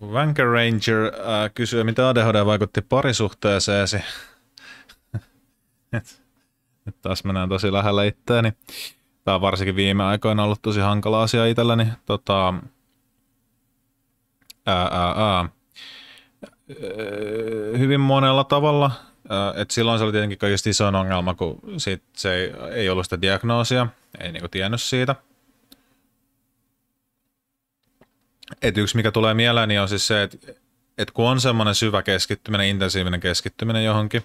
Vanker Ranger äh, kysyy, mitä ADHD vaikutti parisuhteeseesi. Nyt taas mennään tosi lähellä itteeni. Tämä on varsinkin viime aikoina ollut tosi hankala asia itselläni. Tota, ää, ää, ää. Hyvin monella tavalla. Et silloin se oli tietenkin kaikista isoin ongelma, kun sit se ei, ei ollut sitä diagnoosia, ei niinku tiennyt siitä – Et yksi, mikä tulee mieleen, niin on siis se, että et kun on semmoinen syvä keskittyminen, intensiivinen keskittyminen johonkin,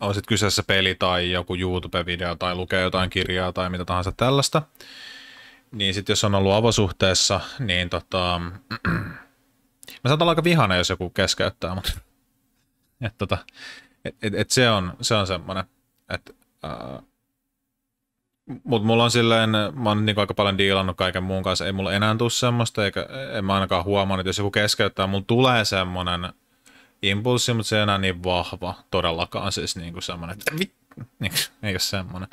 on sitten kyseessä peli tai joku YouTube-video tai lukee jotain kirjaa tai mitä tahansa tällaista, niin sitten jos on ollut avosuhteessa, niin tota, mä saatan olla aika vihana, jos joku keskeyttää mutta Et tota, et, et, et se on, se on semmoinen, että äh, mutta mulla on silleen, mä oon niinku aika paljon diilannut kaiken muun kanssa, ei mulla enää tule semmoista, eikä en mä ainakaan huomaa, että jos joku keskeyttää, mulla tulee semmoinen impulssi, mutta se ei enää niin vahva todellakaan, siis niinku semmoinen, että mit, niinku, eikö semmoinen.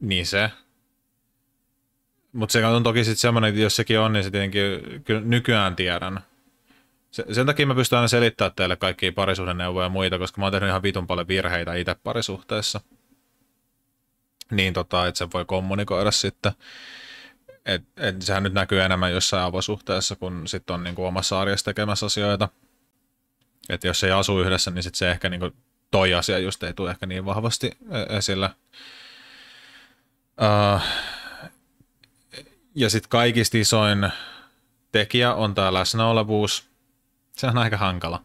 Niin se. Mutta se on toki sitten semmoinen, että jos sekin on, niin se tietenkin kyllä nykyään tiedän. sen takia mä pystyn aina selittämään teille kaikkia parisuhdenneuvoja ja muita, koska mä oon tehnyt ihan vitun paljon virheitä itse parisuhteessa niin tota, että se voi kommunikoida sitten. Et, et, sehän nyt näkyy enemmän jossain avosuhteessa, kun sitten on niinku omassa arjessa tekemässä asioita. Et jos ei asu yhdessä, niin sit se ehkä niinku toi asia just ei tule ehkä niin vahvasti e, esillä. Uh, ja sitten kaikista isoin tekijä on tämä läsnäolevuus. Se on aika hankala,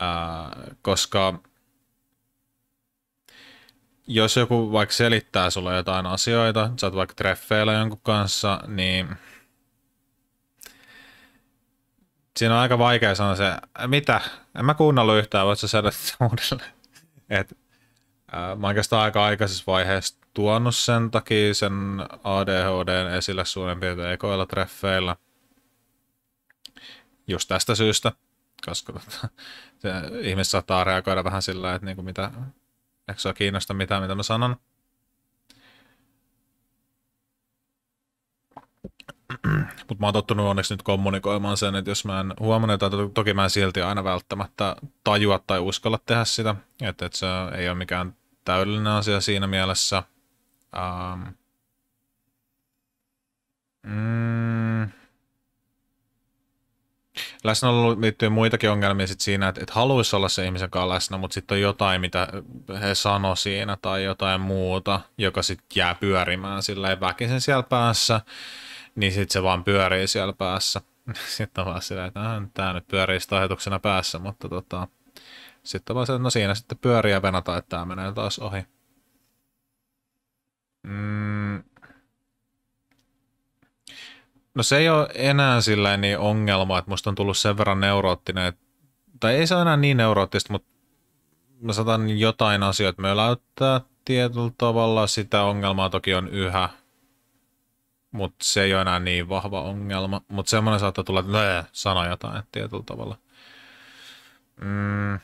uh, koska jos joku vaikka selittää sulle jotain asioita, sä oot vaikka treffeillä jonkun kanssa, niin siinä on aika vaikea sanoa se, mitä, en mä kuunnellut yhtään, voit sä selittää uudelleen. Et, ää, mä oikeastaan aika aikaisessa vaiheessa tuonut sen takia sen ADHDn esille suurin piirtein ekoilla treffeillä. Just tästä syystä, koska tota, se, ihmiset saattaa reagoida vähän sillä, että niin kuin mitä, Eikö sua kiinnosta mitään, mitä mä sanon? Mutta mä oon tottunut onneksi nyt kommunikoimaan sen, että jos mä en huomannut, että toki mä en silti aina välttämättä tajua tai uskalla tehdä sitä, että, että se ei ole mikään täydellinen asia siinä mielessä. Um, läsnäolo liittyy muitakin ongelmia sit siinä, että, että haluaisi olla se ihmisen kanssa läsnä, mutta sitten on jotain, mitä he sano siinä tai jotain muuta, joka sitten jää pyörimään silleen väkisin siellä päässä, niin sitten se vaan pyörii siellä päässä. Sitten on vaan silleen, että äh, tämä nyt pyörii sitä ajatuksena päässä, mutta tota, sitten on vaan se, että no siinä sitten pyörii ja venataan, että tämä menee taas ohi. Mm, No se ei ole enää sillä niin ongelma, että musta on tullut sen verran neuroottinen, että, tai ei se ole enää niin neuroottista, mutta mä saatan jotain asioita möläyttää tietyllä tavalla. Sitä ongelmaa toki on yhä, mutta se ei ole enää niin vahva ongelma. Mutta semmoinen saattaa tulla, että Löö! sana jotain tietyllä tavalla. Mm.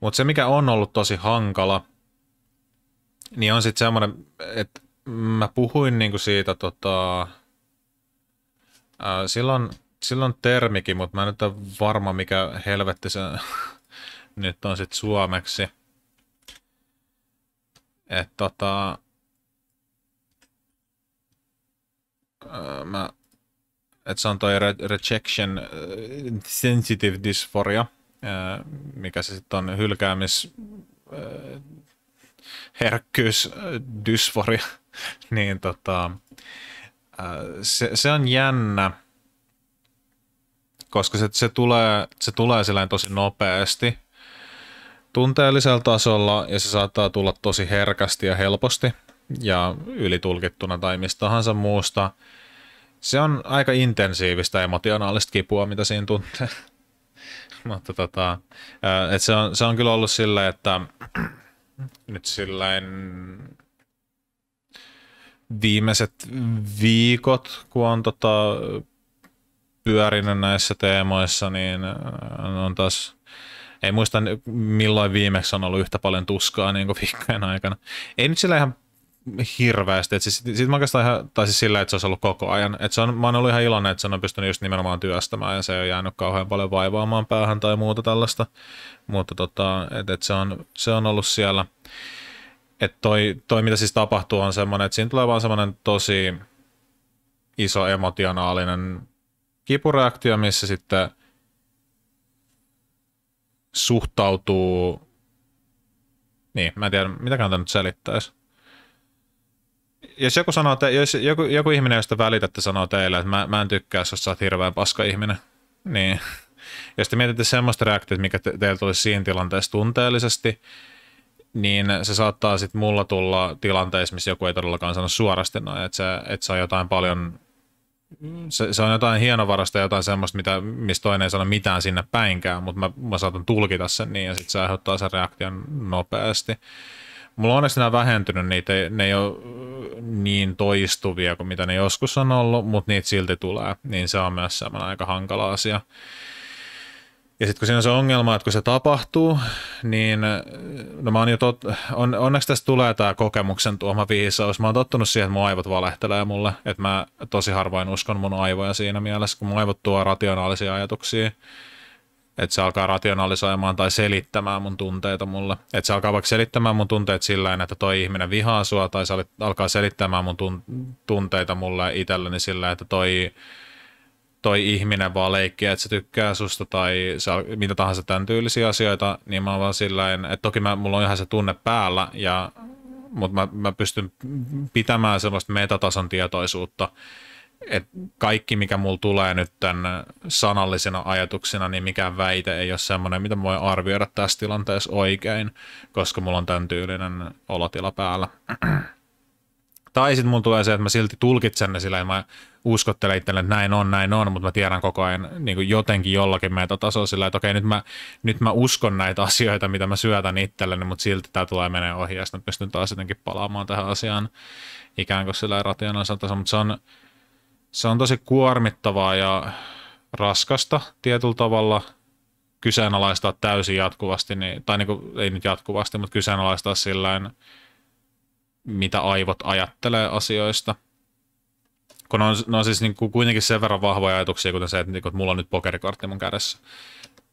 Mutta se, mikä on ollut tosi hankala, niin on sitten semmoinen, että mä puhuin niinku siitä tota, ää, silloin, silloin termikin, mutta mä en nyt ole varma, mikä helvetti se nyt on sitten suomeksi. Et tota, ää, mä, et se on toi re- rejection sensitive dysphoria, ää, mikä se sitten on hylkäämis herkkyys, äh, dysfori, niin tota, äh, se, se, on jännä, koska se, se tulee, se tulee tosi nopeasti tunteellisella tasolla ja se saattaa tulla tosi herkästi ja helposti ja ylitulkittuna tai mistä tahansa muusta. Se on aika intensiivistä emotionaalista kipua, mitä siinä tuntee. Mutta tota, äh, et se, on, se on kyllä ollut silleen, että Mm. nyt silläin viimeiset viikot, kun on tota pyörinyt näissä teemoissa, niin äh, on taas, ei muista milloin viimeksi on ollut yhtä paljon tuskaa niin kuin viikkojen aikana. Ei nyt sillä ihan hirveästi. Et siis, sit mä oikeastaan ihan, tai siis sillä, että se olisi ollut koko ajan. Et se on, mä oon ollut ihan iloinen, että se on pystynyt just nimenomaan työstämään ja se ei ole jäänyt kauhean paljon vaivaamaan päähän tai muuta tällaista. Mutta tota, et, et se, on, se on ollut siellä. Että toi, toi, mitä siis tapahtuu, on semmoinen, että siinä tulee vaan semmoinen tosi iso emotionaalinen kipureaktio, missä sitten suhtautuu niin, mä en tiedä, mitä tämä nyt selittäisi jos joku, sanoo te, jos joku, joku ihminen, josta välitätte, sanoo teille, että mä, mä en tykkää, jos sä oot hirveän paska ihminen, niin jos te mietitte semmoista reaktiota, mikä te, teillä tulisi siinä tilanteessa tunteellisesti, niin se saattaa sitten mulla tulla tilanteessa, missä joku ei todellakaan sano suorasti noin, että se, että se on jotain paljon, se, se on jotain hienovarasta, jotain semmoista, mitä, mistä toinen ei sano mitään sinne päinkään, mutta mä, mä saatan tulkita sen niin ja sitten se aiheuttaa sen reaktion nopeasti. Mulla on onneksi nämä vähentynyt, niitä ei, ne ei ole niin toistuvia kuin mitä ne joskus on ollut, mutta niitä silti tulee, niin se on myös semmoinen aika hankala asia. Ja sitten kun siinä on se ongelma, että kun se tapahtuu, niin no mä oon jo tot, on, onneksi tässä tulee tämä kokemuksen tuoma viisaus. Mä oon tottunut siihen, että mun aivot valehtelee mulle, että mä tosi harvoin uskon mun aivoja siinä mielessä, kun mun aivot tuo rationaalisia ajatuksia että se alkaa rationalisoimaan tai selittämään mun tunteita mulle. Että se alkaa vaikka selittämään mun tunteet sillä että toi ihminen vihaa sua, tai se alkaa selittämään mun tunteita mulle itselleni sillä, että toi, toi ihminen vaan leikkiä, että se tykkää susta tai se, mitä tahansa tämän tyylisiä asioita, niin mä oon vaan sillä että toki mä, mulla on ihan se tunne päällä, ja, mutta mä, mä pystyn pitämään sellaista metatason tietoisuutta, et kaikki, mikä mulla tulee nyt tämän sanallisena ajatuksena, niin mikään väite ei ole semmoinen, mitä voin arvioida tässä tilanteessa oikein, koska mulla on tämän tyylinen olotila päällä. tai sitten mulla tulee se, että mä silti tulkitsen ne silleen, mä uskottelen itselle, että näin on, näin on, mutta mä tiedän koko ajan niin kuin jotenkin jollakin metatasolla sillä, että okei, nyt mä, nyt mä uskon näitä asioita, mitä mä syötän itselleni, mutta silti tämä tulee menee ohi, ja sitten pystyn taas jotenkin palaamaan tähän asiaan ikään kuin sillä rationaalisella tasolla, mutta se on, se on tosi kuormittavaa ja raskasta tietyllä tavalla kyseenalaistaa täysin jatkuvasti, niin, tai niin kuin, ei nyt jatkuvasti, mutta kyseenalaistaa sillä mitä aivot ajattelee asioista. Kun on, ne on siis niin kuin kuitenkin sen verran vahvoja ajatuksia, kuten se, että, niin kuin, että mulla on nyt pokerikortti mun kädessä.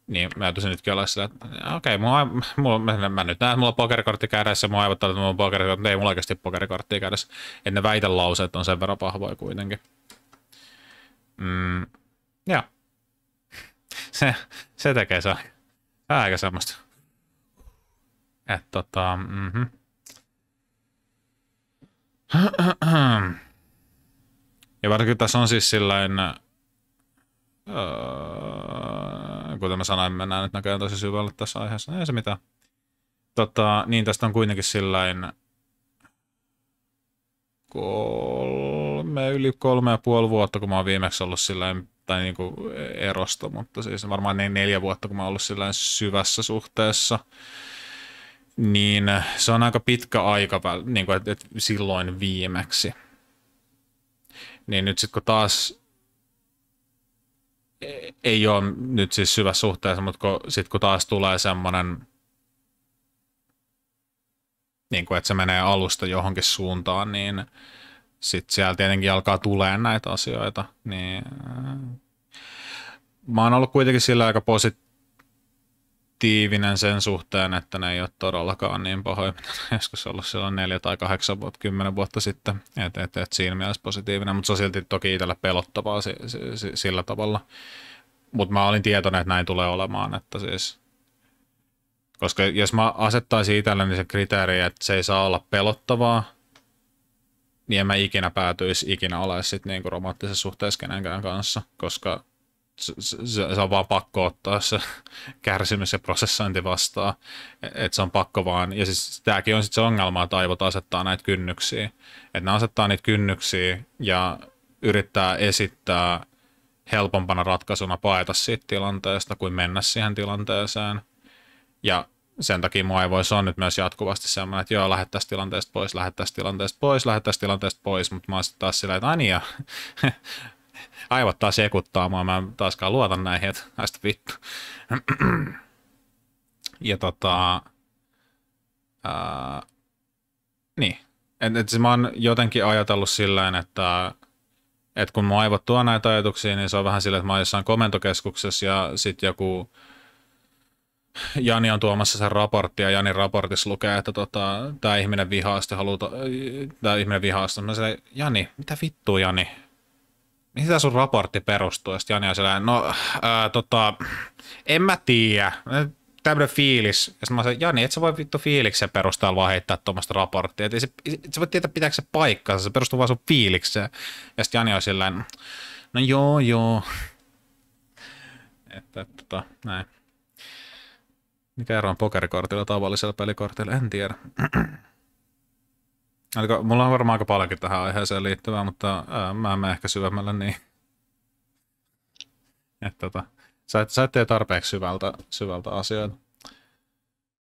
Niin mä ajattelin nytkin olla sillä, että okei, okay, mulla, mulla, mä, mä nyt näen, että mulla on pokerikortti kädessä, mun aivot että mulla on pokerikortti, ei mulla oikeasti pokerikortti kädessä. Että ne väitelauseet on sen verran vahvoja kuitenkin. Mm, joo. Se, se tekee se aika semmoista. Että tota, mm-hmm. Ja varsinkin tässä on siis sillain, öö, kuten mä sanoin, mennään nyt näköjään tosi syvälle tässä aiheessa. Ei se mitään. Tota, niin tästä on kuitenkin sillain kol me yli kolme ja puoli vuotta, kun mä oon viimeksi ollut sillä tai niin kuin erosta, mutta siis varmaan niin neljä vuotta, kun mä oon ollut sillä syvässä suhteessa, niin se on aika pitkä aika, niin kuin, että, että silloin viimeksi. Niin nyt sitten kun taas e, ei ole nyt siis syvässä suhteessa, mutta sitten kun taas tulee semmoinen, niin kuin, että se menee alusta johonkin suuntaan, niin – sitten siellä tietenkin alkaa tulemaan näitä asioita. Niin, äh, mä oon ollut kuitenkin sillä aika positiivinen sen suhteen, että ne ei ole todellakaan niin pahoja, mitä ne joskus ollut silloin neljä tai kahdeksan vuotta, kymmenen vuotta sitten. että et, et siinä mielessä positiivinen, mutta se on silti toki itsellä pelottavaa si, si, si, sillä tavalla. Mutta mä olin tietoinen, että näin tulee olemaan, että siis – koska jos mä asettaisin itselleni niin se kriteeri, että se ei saa olla pelottavaa, niin en mä ikinä päätyisi ikinä olemaan sitten niinku romanttisessa suhteessa kenenkään kanssa, koska se, se, se on vaan pakko ottaa se kärsimys ja prosessointi vastaan, e, että se on pakko vaan, ja siis tämäkin on sitten se ongelma, että aivot asettaa näitä kynnyksiä, että ne asettaa niitä kynnyksiä ja yrittää esittää helpompana ratkaisuna paeta siitä tilanteesta kuin mennä siihen tilanteeseen, ja sen takia mua ei voi sanoa nyt myös jatkuvasti semmoinen, että joo, lähde tästä tilanteesta pois, lähde tästä tilanteesta pois, lähde tästä tilanteesta pois, mutta mä oon sitten taas silleen, että niin, aivot taas ekuttaa mua, mä en taaskaan luota näihin, että näistä vittu. ja tota, ää, niin, että et siis mä oon jotenkin ajatellut silleen, että et kun mun aivot tuo näitä ajatuksia, niin se on vähän silleen, että mä oon jossain komentokeskuksessa ja sitten joku Jani on tuomassa sen raporttia, ja raportissa lukee, että tota, tämä ihminen vihaa, sitten haluta, tämä ihminen vihaa, mä sanoin, Jani, mitä vittua Jani? Mihin tämä sun raportti perustuu? Sitten Jani on sellainen, no ää, tota, en mä tiedä, tämmöinen fiilis. Ja sitten mä sanoin, Jani, et sä voi vittu fiiliksen perusteella vaan heittää tuommoista raporttia. Et, et sä voi tietää, pitääkö se paikkaansa, se perustuu vaan sun fiilikseen. Ja sitten Jani on sellainen. no joo, joo. Että tota, näin. Mikä ero on pokerikortilla tavallisella pelikortilla? En tiedä. Eli mulla on varmaan aika paljonkin tähän aiheeseen liittyvää, mutta ää, mä en mene ehkä syvemmälle niin. että tota, sä, et, sä et tee tarpeeksi syvältä, syvältä asioita.